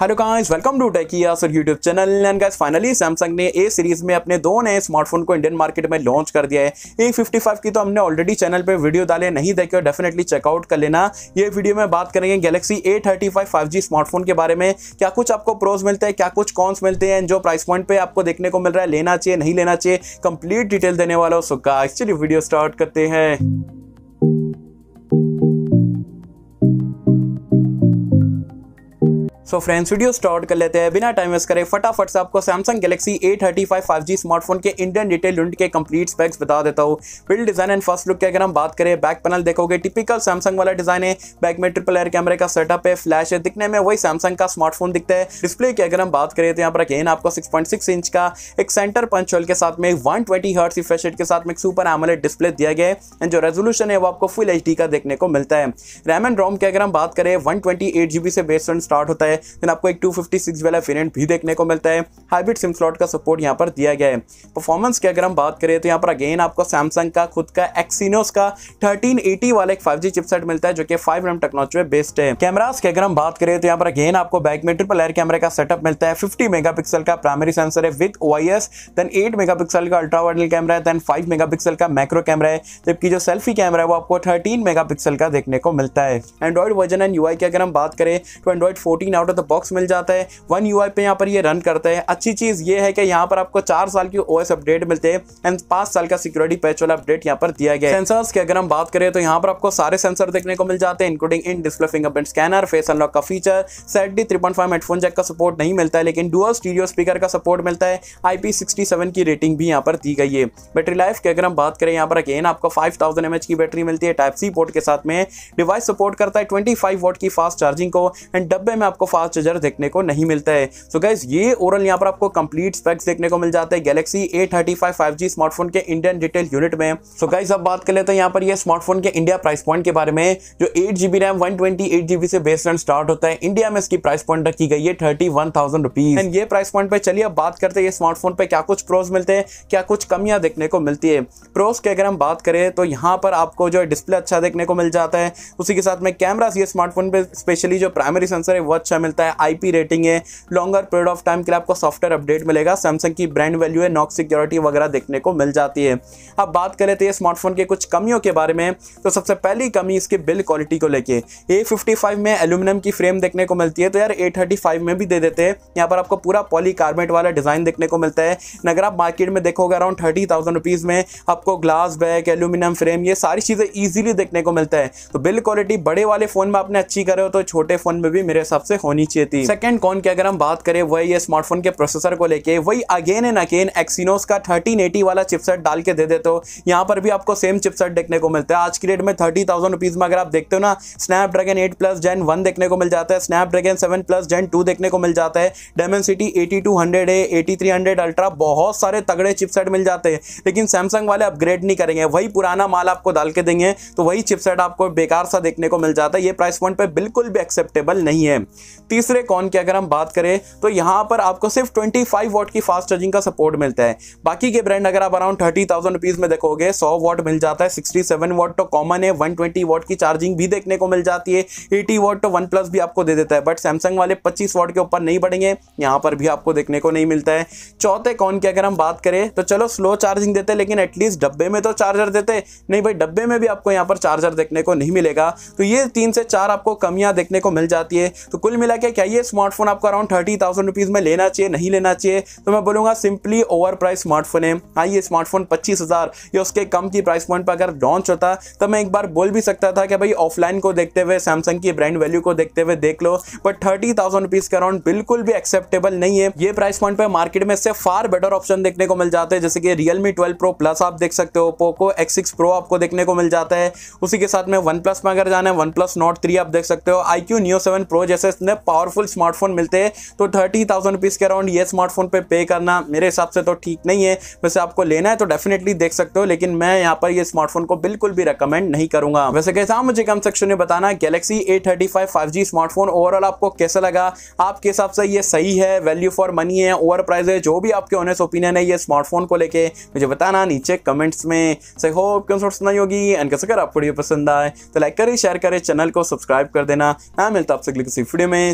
hello guys welcome to टेकिया sir YouTube channel and guys finally Samsung ने A series में अपने दो नए स्मार्टफोन को इंडियन मार्केट में लॉन्च कर दिया है ए फिफ्टी फाइव की तो हमने ऑलरेडी चैनल पे वीडियो डाले नहीं देखे और डेफिनेटली चेकआउट कर लेना ये वीडियो में बात करेंगे Galaxy A thirty five five G smartphone के बारे में क्या कुछ आपको प्रोज मिलते हैं क्या कुछ कॉन्स मिलते हैं जो प्राइस पॉइंट पर आपको देखने को मिल रहा है लेना चाहिए नहीं लेना चाहिए कंप्लीट डिटेल देने वाला हो सबका एक्चुअली वीडियो स्टार्ट करते हैं सो फ्रेंड्स वीडियो स्टार्ट कर लेते हैं बिना टाइम वेस्ट करें फटाफट से आपको Samsung Galaxy A thirty five five G smartphone के इंडियन डिटेल यूनिट के कंप्लीट स्पेक्स बता देता हूँ build design and first look की अगर हम बात करें बैक पैनल देखोगे टिपिकल सैमसंग वाला डिजाइन है बैक में ट्रिपल एयर कैमरे का सेटअप है फ्लैश है दिखने में वही सैमसंग का स्मार्टफोन दिखता है डिस्प्ले की अगर हम बात करें तो यहाँ पर गेन आपको सिक्स इंच का एक सेंटर पंच के साथ में वन ट्वेंटी हर्ट सीट के साथ में एक सुपर एमोलेट डिस्प्ले दिया गया है एंड जो रेजोल्यूशन है वो आपको फुल एच का देखने को मिलता है रैम एंड रोम की अगर हम बात करें वन ट्वेंटी एट से बेस्ट स्टार्ट होता है देन आपको एक 256 वाला वेरियंट भी देखने को मिलता है हाइब्रिड सिम स्लॉट का सपोर्ट यहाँ पर दिया गया है परफॉर्मेंस की अगर हम बात करें तो यहाँ पर अगेन आपको सैमसंग का खुद का एक्सीनोस का थर्टीन वाला एक फाइव चिपसेट मिलता है जो कि फाइव एम टेक्नोलॉजी में बेस्ड है कैमराज की अगर हम बात करें तो यहाँ पर अगेन आपको बैक में ट्रिपल एयर कैमरे का सेटअप मिलता है फिफ्टी मेगा का प्राइमरी सेंसर है with O then eight mega का अल्ट्रा वाइडल कैमरा है देन फाइव मेगा का मैक्रो कैमरा है जबकि जो सेल्फी कैमरा है वो आपको थर्टीन मेगा का देखने को मिलता है एंड्रॉइड वर्जन एंड यू की अगर हम बात करें तो Android fourteen out of the box मिल जाता है वन यू पे यहाँ पर ये रन करता है अच्छी चीज़ ये है कि यहाँ पर आपको चार साल की ओ अपडेट मिलते हैं एंड पाँच साल का सिक्योरिटी पैच वाला अपडेट यहाँ पर दिया गया सेंसर्स की अगर हम बात करें तो यहाँ पर आपको सारे सेंसर देखने को मिल जाते हैं including in display fingerprint scanner face unlock का फीचर सेट डी थ्री हेडफोन जैक का सपोर्ट नहीं मिलता है लेकिन डुअल स्टीडियो स्पीकर का सपोर्ट मिलता है आई की रेटिंग भी यहाँ पर दी गई है बैटरी लाइफ की अगर हम बात करें यहाँ पर अगेन आपको फाइव थाउजेंड की बैटरी मिलती है टाइप सी पोर्ट के साथ में डिवाइस सपोर्ट करता है ट्वेंटी फाइव की फास्ट चार्जिंग को एंड डब्बे में आपको फास्ट चार्जर देखने को नहीं मिलता है सो so गाइज ये ओरल यहाँ पर आपको कंप्लीट स्पेक्स देखने को मिल जाते हैं गैलेक्सी ए थर्टी स्मार्टफोन के इंडियन डिटेल यूनिट में सो so गाइज अब बात कर लेते हैं यहाँ पर यह स्मार्टफोन के इंडिया प्राइस पॉइंट के बारे में जो eight GB RAM one twenty eight GB से स्टार्ट होता है इंडिया में इसकी प्राइस पॉइंट रखी गई है thirty one thousand rupees and ये प्राइस पॉइंट पे चलिए अब बात करते हैं ये स्मार्टफोन पे क्या कुछ प्रोज मिलते हैं क्या कुछ कमियां देखने को मिलती है प्रोज की अगर हम बात करें तो यहाँ पर आपको जो डिस्प्ले अच्छा देखने को मिल जाता है उसी के साथ में कैमरा ये स्मार्टफोन पे स्पेशली जो प्राइमरी सेंसर है वो अच्छा मिलता है आईपी रेटिंग है लॉन्गर पीरियड ऑफ टाइम के लिए आपको सॉफ्टवेयर अपडेट मिलेगा सैमसंग की ब्रांड वैल्यू है नॉक सिक्योरिटी वगैरह देखने को मिल जाती है अब बात करें तो ये स्मार्टफोन के कुछ कमियों के बारे में तो सबसे पहली कमी इसके बिल क्वालिटी को लेके ए में एल्यूमिनियम की फ्रेम देखने को मिलती है तो यार ए में भी दे देते हैं यहाँ पर आपको पूरा पॉली वाला डिज़ाइन देखने को मिलता है अगर आप मार्केट में देखोगे अराउंड थर्टी थाउजेंड रुपीज़ में आपको ग्लास बैग एल्यूमिनियम फ्रेम ये सारी चीज़ें इजीली देखने को मिलता है तो बिल क्वालिटी बड़े वाले फ़ोन में आपने अच्छी करे हो तो छोटे फ़ोन में भी मेरे हिसाब से होनी होनी चाहिए थी सेकंड कौन की अगर हम बात करें वही ये स्मार्टफोन के प्रोसेसर को लेके वही अगेन एंड अगेन एक्सिनोस का थर्टीन एटी वाला चिपसेट डाल के दे देते हो यहाँ पर भी आपको सेम चिपसेट देखने को मिलता है आज की डेट में थर्टी थाउजेंड में अगर आप देखते हो ना Snapdragon eight plus Gen one देखने को मिल जाता है Snapdragon seven plus Gen two देखने को मिल जाता है Dimensity eighty two hundred है एटी थ्री हंड्रेड अल्ट्रा बहुत सारे तगड़े चिपसेट मिल जाते हैं लेकिन सैमसंग वाले अपग्रेड नहीं करेंगे वही पुराना माल आपको डाल के देंगे तो वही चिपसेट आपको बेकार सा देखने को मिल जाता है ये प्राइस पॉइंट पर बिल्कुल भी एक्सेप्टेबल नहीं है तीसरे कॉन की अगर हम बात करें तो यहां पर आपको सिर्फ ट्वेंटी फाइव वॉट की फास्ट चार्जिंग का सपोर्ट मिलता है बाकी के ब्रांड अगर आप अराउंड थर्टी थाउजेंड में देखोगे सौ वॉट मिल जाता है सिक्सटी सेवन वॉट तो कॉमन है वन ट्वेंटी वॉट की चार्जिंग भी देखने को मिल जाती है एटी वॉट तो वन प्लस भी आपको दे देता है बट सैमसंग वाले पच्चीस वॉट के ऊपर नहीं बढ़ेंगे यहाँ पर भी आपको देखने को नहीं मिलता है चौथे कॉन की अगर हम बात करें तो चलो स्लो चार्जिंग देते लेकिन एटलीस्ट डब्बे में तो चार्जर देते नहीं भाई डब्बे में भी आपको यहाँ पर चार्जर देखने को नहीं मिलेगा तो ये तीन से चार आपको कमियाँ देखने को मिल जाती है तो कुल मिला मिला के क्या ये स्मार्टफोन आपको अराउंड थर्टी थाउजेंड रुपीज़ में लेना चाहिए नहीं लेना चाहिए तो मैं बोलूंगा सिंपली ओवर प्राइस स्मार्टफोन है हाँ ये स्मार्टफोन पच्चीस हज़ार या उसके कम की प्राइस पॉइंट पर अगर लॉन्च होता तो मैं एक बार बोल भी सकता था कि भाई ऑफलाइन को देखते हुए सैमसंग की ब्रांड वैल्यू को देखते हुए देख लो बट थर्टी थाउजेंड रुपीज़ का अराउंड बिल्कुल भी एक्सेप्टेबल नहीं है ये प्राइस पॉइंट पर मार्केट में इससे फार बेटर ऑप्शन देखने को मिल जाते हैं जैसे कि रियलमी ट्वेल्व प्रो प्लस आप देख सकते हो पोको एक्स सिक्स प्रो आपको देखने को मिल जाता है उसी के साथ में वन प्लस में अगर जाना है वन प्लस नॉट थ्री आप देख सकते हो iQOO Neo seven Pro जैसे पावरफुल स्मार्टफोन मिलते हैं तो थर्टी थाउजेंड रुपीज़ के अराउंड ये स्मार्टफोन पे पे करना मेरे हिसाब से तो ठीक नहीं है वैसे आपको लेना है तो डेफिनेटली देख सकते हो लेकिन मैं यहाँ पर ये स्मार्टफोन को बिल्कुल भी रिकमेंड नहीं करूंगा वैसे कैसा मुझे कम सेक्शन में बताना Galaxy A thirty five five G smartphone overall आपको कैसा लगा आपके हिसाब से ये सही है वैल्यू फॉर मनी है ओवर प्राइस है जो भी आपके ऑनेस ओपिनियन है ये स्मार्टफोन को लेके मुझे बताना नीचे कमेंट्स में सही हो क्यों सुनाई होगी एंड कैसे अगर आपको पसंद आए तो लाइक करें शेयर करें चैनल को सब्सक्राइब कर देना मैं मिलता आपसे किसी वीडियो में